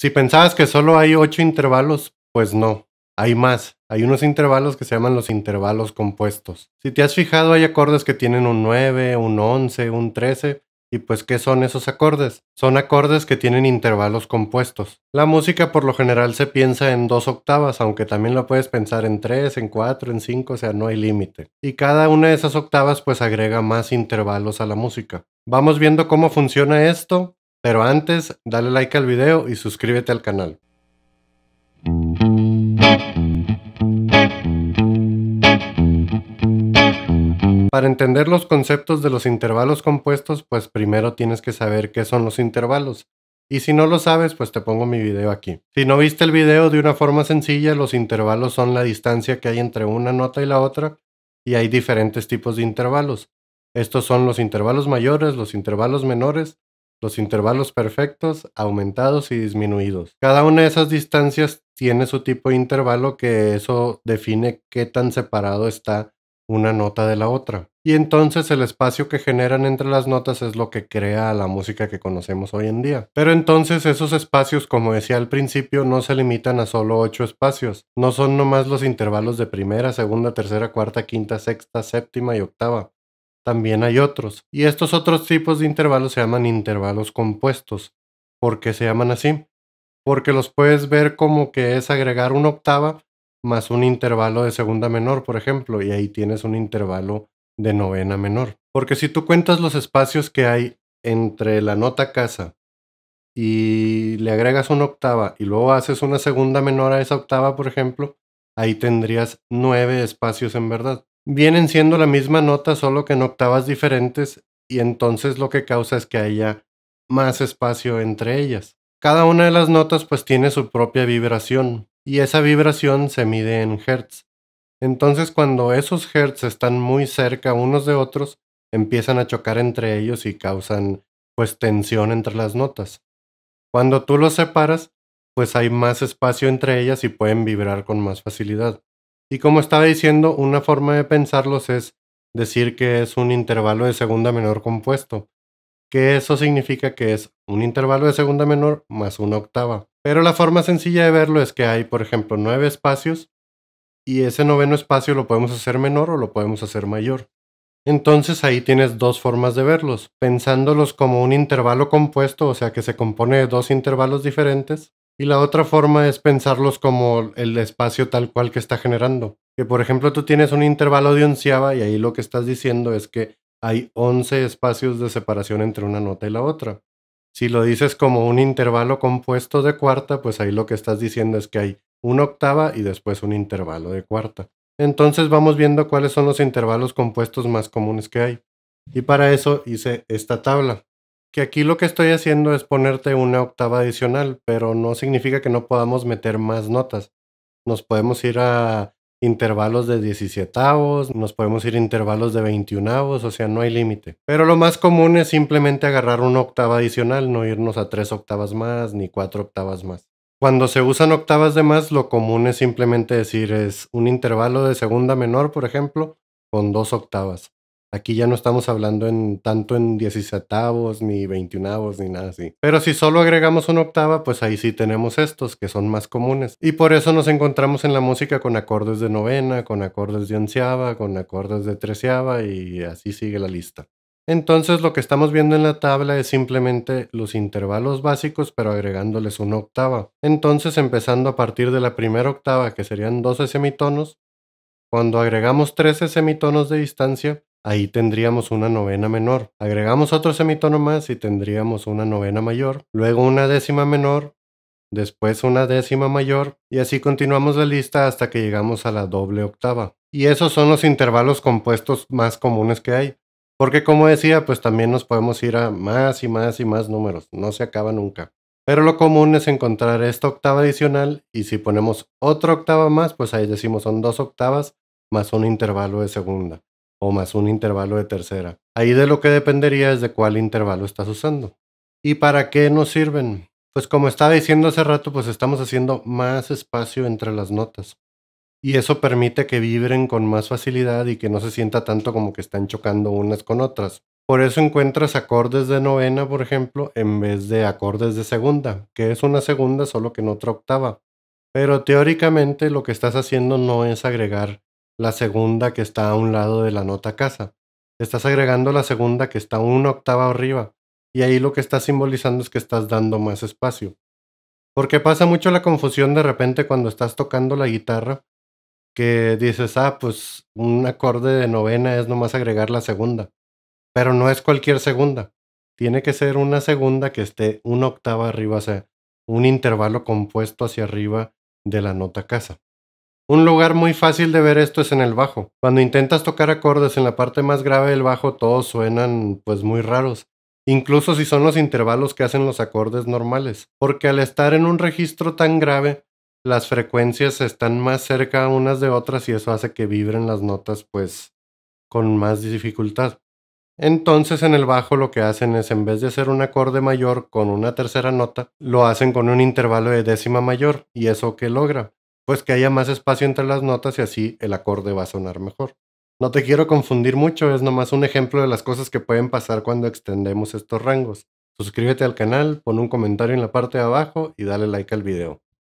Si pensabas que solo hay ocho intervalos, pues no, hay más. Hay unos intervalos que se llaman los intervalos compuestos. Si te has fijado, hay acordes que tienen un 9, un 11, un 13. ¿Y pues qué son esos acordes? Son acordes que tienen intervalos compuestos. La música por lo general se piensa en dos octavas, aunque también lo puedes pensar en tres, en cuatro, en cinco, o sea, no hay límite. Y cada una de esas octavas pues agrega más intervalos a la música. Vamos viendo cómo funciona esto pero antes, dale like al video y suscríbete al canal. Para entender los conceptos de los intervalos compuestos, pues primero tienes que saber qué son los intervalos. Y si no lo sabes, pues te pongo mi video aquí. Si no viste el video de una forma sencilla, los intervalos son la distancia que hay entre una nota y la otra, y hay diferentes tipos de intervalos. Estos son los intervalos mayores, los intervalos menores los intervalos perfectos, aumentados y disminuidos. Cada una de esas distancias tiene su tipo de intervalo que eso define qué tan separado está una nota de la otra. Y entonces el espacio que generan entre las notas es lo que crea la música que conocemos hoy en día. Pero entonces esos espacios, como decía al principio, no se limitan a solo ocho espacios. No son nomás los intervalos de primera, segunda, tercera, cuarta, quinta, sexta, séptima y octava. También hay otros, y estos otros tipos de intervalos se llaman intervalos compuestos. ¿Por qué se llaman así? Porque los puedes ver como que es agregar una octava más un intervalo de segunda menor, por ejemplo, y ahí tienes un intervalo de novena menor. Porque si tú cuentas los espacios que hay entre la nota casa y le agregas una octava y luego haces una segunda menor a esa octava, por ejemplo, ahí tendrías nueve espacios en verdad vienen siendo la misma nota, solo que en octavas diferentes, y entonces lo que causa es que haya más espacio entre ellas. Cada una de las notas pues tiene su propia vibración, y esa vibración se mide en hertz. Entonces cuando esos hertz están muy cerca unos de otros, empiezan a chocar entre ellos y causan pues tensión entre las notas. Cuando tú los separas, pues hay más espacio entre ellas y pueden vibrar con más facilidad. Y como estaba diciendo, una forma de pensarlos es decir que es un intervalo de segunda menor compuesto, que eso significa que es un intervalo de segunda menor más una octava. Pero la forma sencilla de verlo es que hay, por ejemplo, nueve espacios y ese noveno espacio lo podemos hacer menor o lo podemos hacer mayor. Entonces ahí tienes dos formas de verlos, pensándolos como un intervalo compuesto, o sea que se compone de dos intervalos diferentes, y la otra forma es pensarlos como el espacio tal cual que está generando. Que por ejemplo tú tienes un intervalo de onceava y ahí lo que estás diciendo es que hay once espacios de separación entre una nota y la otra. Si lo dices como un intervalo compuesto de cuarta, pues ahí lo que estás diciendo es que hay una octava y después un intervalo de cuarta. Entonces vamos viendo cuáles son los intervalos compuestos más comunes que hay. Y para eso hice esta tabla. Que aquí lo que estoy haciendo es ponerte una octava adicional, pero no significa que no podamos meter más notas. Nos podemos ir a intervalos de 17 avos, nos podemos ir a intervalos de 21 avos, o sea, no hay límite. Pero lo más común es simplemente agarrar una octava adicional, no irnos a tres octavas más ni cuatro octavas más. Cuando se usan octavas de más, lo común es simplemente decir es un intervalo de segunda menor, por ejemplo, con dos octavas. Aquí ya no estamos hablando en tanto en 17avos ni veintiunavos ni nada así. Pero si solo agregamos una octava, pues ahí sí tenemos estos que son más comunes. Y por eso nos encontramos en la música con acordes de novena, con acordes de onceava, con acordes de treceava y así sigue la lista. Entonces lo que estamos viendo en la tabla es simplemente los intervalos básicos pero agregándoles una octava. Entonces empezando a partir de la primera octava que serían 12 semitonos, cuando agregamos 13 semitonos de distancia, ahí tendríamos una novena menor. Agregamos otro semitono más y tendríamos una novena mayor, luego una décima menor, después una décima mayor y así continuamos la lista hasta que llegamos a la doble octava. Y esos son los intervalos compuestos más comunes que hay. Porque como decía, pues también nos podemos ir a más y más y más números, no se acaba nunca. Pero lo común es encontrar esta octava adicional y si ponemos otra octava más, pues ahí decimos son dos octavas más un intervalo de segunda o más un intervalo de tercera. Ahí de lo que dependería es de cuál intervalo estás usando. ¿Y para qué nos sirven? Pues como estaba diciendo hace rato, pues estamos haciendo más espacio entre las notas. Y eso permite que vibren con más facilidad y que no se sienta tanto como que están chocando unas con otras. Por eso encuentras acordes de novena, por ejemplo, en vez de acordes de segunda, que es una segunda solo que en otra octava. Pero teóricamente lo que estás haciendo no es agregar la segunda que está a un lado de la nota casa. Estás agregando la segunda que está una octava arriba. Y ahí lo que estás simbolizando es que estás dando más espacio. Porque pasa mucho la confusión de repente cuando estás tocando la guitarra, que dices, ah, pues un acorde de novena es nomás agregar la segunda. Pero no es cualquier segunda. Tiene que ser una segunda que esté una octava arriba, o sea, un intervalo compuesto hacia arriba de la nota casa. Un lugar muy fácil de ver esto es en el bajo. Cuando intentas tocar acordes en la parte más grave del bajo, todos suenan pues muy raros, incluso si son los intervalos que hacen los acordes normales, porque al estar en un registro tan grave, las frecuencias están más cerca unas de otras y eso hace que vibren las notas pues con más dificultad. Entonces en el bajo lo que hacen es en vez de hacer un acorde mayor con una tercera nota, lo hacen con un intervalo de décima mayor y eso que logra pues que haya más espacio entre las notas y así el acorde va a sonar mejor. No te quiero confundir mucho, es nomás un ejemplo de las cosas que pueden pasar cuando extendemos estos rangos. Suscríbete al canal, pon un comentario en la parte de abajo y dale like al video.